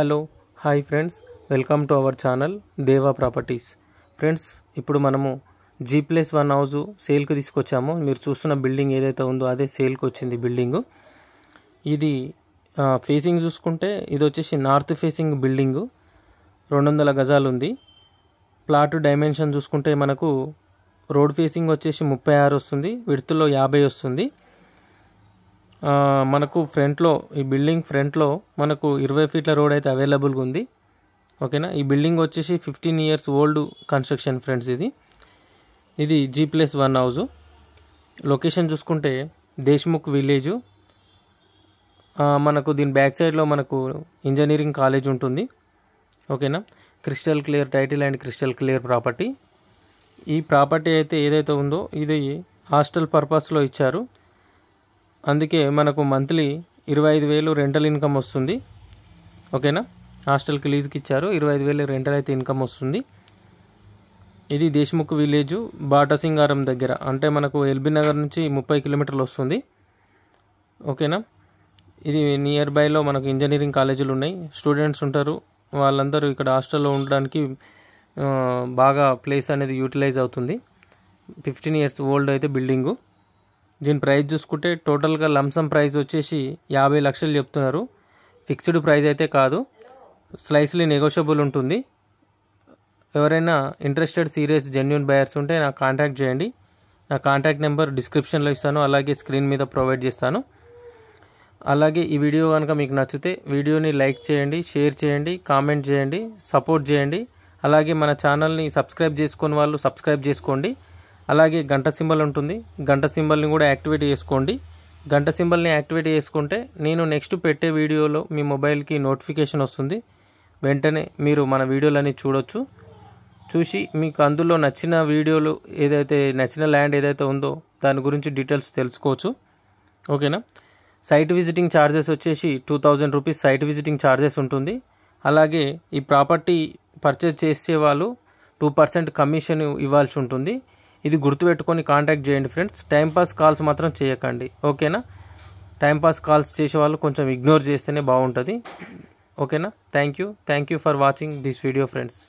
hello hi friends welcome to our channel Deva properties friends ఇప్పుడు మనము G plus one house సేల్కి తీసుకొచ్చాము మీరు చూస్తున్న బిల్డింగ్ ఏదైతే ఉందో అదే సేల్కి వచ్చింది బిల్డింగ్ ఇది ఫేసింగ్ చూసుకుంటే ఇది వచ్చేసి నార్త్ ఫేసింగ్ బిల్డింగ్ రెండు వందల గజాలు ఉంది ప్లాట్ డైమెన్షన్ చూసుకుంటే మనకు రోడ్ ఫేసింగ్ వచ్చేసి ముప్పై ఆరు వస్తుంది విడుతుల్లో యాభై వస్తుంది మనకు ఫ్రంట్లో ఈ బిల్డింగ్ ఫ్రంట్లో మనకు ఇరవై ఫీట్ల రోడ్ అయితే అవైలబుల్గా ఉంది ఓకేనా ఈ బిల్డింగ్ వచ్చేసి fifteen years old construction friends ఇది ఇది G plus one house location చూసుకుంటే దేశ్ముఖ్ విలేజు మనకు దీని బ్యాక్ సైడ్లో మనకు ఇంజనీరింగ్ కాలేజ్ ఉంటుంది ఓకేనా crystal clear title and crystal clear property ఈ ప్రాపర్టీ అయితే ఏదైతే ఉందో ఇది హాస్టల్ పర్పస్లో ఇచ్చారు అందుకే మనకు మంత్లీ ఇరవై ఐదు వేలు రెంటల్ ఇన్కమ్ వస్తుంది ఓకేనా హాస్టల్కి లీజ్కి ఇచ్చారు ఇరవై ఐదు వేలు రెంటల్ అయితే ఇన్కమ్ వస్తుంది ఇది దేశ్ముఖ్ విలేజ్ బాటసింగారం దగ్గర అంటే మనకు ఎల్బీ నగర్ నుంచి ముప్పై కిలోమీటర్లు వస్తుంది ఓకేనా ఇది నియర్ బైలో మనకు ఇంజనీరింగ్ కాలేజీలు ఉన్నాయి స్టూడెంట్స్ ఉంటారు వాళ్ళందరూ ఇక్కడ హాస్టల్లో ఉండడానికి బాగా ప్లేస్ అనేది యూటిలైజ్ అవుతుంది ఫిఫ్టీన్ ఇయర్స్ ఓల్డ్ అయితే బిల్డింగు దీని ప్రైస్ చూసుకుంటే టోటల్గా లంసమ్ ప్రైస్ వచ్చేసి యాభై లక్షలు చెప్తున్నారు ఫిక్స్డ్ ప్రైస్ అయితే కాదు స్లైస్లీ నెగోషియబుల్ ఉంటుంది ఎవరైనా ఇంట్రెస్టెడ్ సీరియస్ జెన్యున్ బయర్స్ ఉంటే నాకు కాంటాక్ట్ చేయండి నా కాంటాక్ట్ నెంబర్ డిస్క్రిప్షన్లో ఇస్తాను అలాగే స్క్రీన్ మీద ప్రొవైడ్ చేస్తాను అలాగే ఈ వీడియో కనుక మీకు నచ్చితే వీడియోని లైక్ చేయండి షేర్ చేయండి కామెంట్ చేయండి సపోర్ట్ చేయండి అలాగే మన ఛానల్ని సబ్స్క్రైబ్ చేసుకుని వాళ్ళు సబ్స్క్రైబ్ చేసుకోండి అలాగే గంట సింబల్ ఉంటుంది గంట సింబల్ని కూడా యాక్టివేట్ చేసుకోండి గంట సింబల్ని యాక్టివేట్ చేసుకుంటే నేను నెక్స్ట్ పెట్టే వీడియోలో మీ మొబైల్కి నోటిఫికేషన్ వస్తుంది వెంటనే మీరు మన వీడియోలన్నీ చూడొచ్చు చూసి మీకు అందులో నచ్చిన వీడియోలు ఏదైతే నచ్చిన ల్యాండ్ ఏదైతే ఉందో దాని గురించి డీటెయిల్స్ తెలుసుకోవచ్చు ఓకేనా సైట్ విజిటింగ్ ఛార్జెస్ వచ్చేసి two thousand rupees site visiting charges ఉంటుంది అలాగే ఈ ప్రాపర్టీ పర్చేజ్ చేసే వాళ్ళు టూ పర్సెంట్ కమిషన్ ఇవ్వాల్సి ఉంటుంది ఇది గుర్తుపెట్టుకొని కాంటాక్ట్ చేయండి ఫ్రెండ్స్ టైంపాస్ కాల్స్ మాత్రం చేయకండి ఓకేనా టైంపాస్ కాల్స్ చేసే వాళ్ళు కొంచెం ఇగ్నోర్ చేస్తేనే బాగుంటుంది ఓకేనా thank you thank you for watching this video friends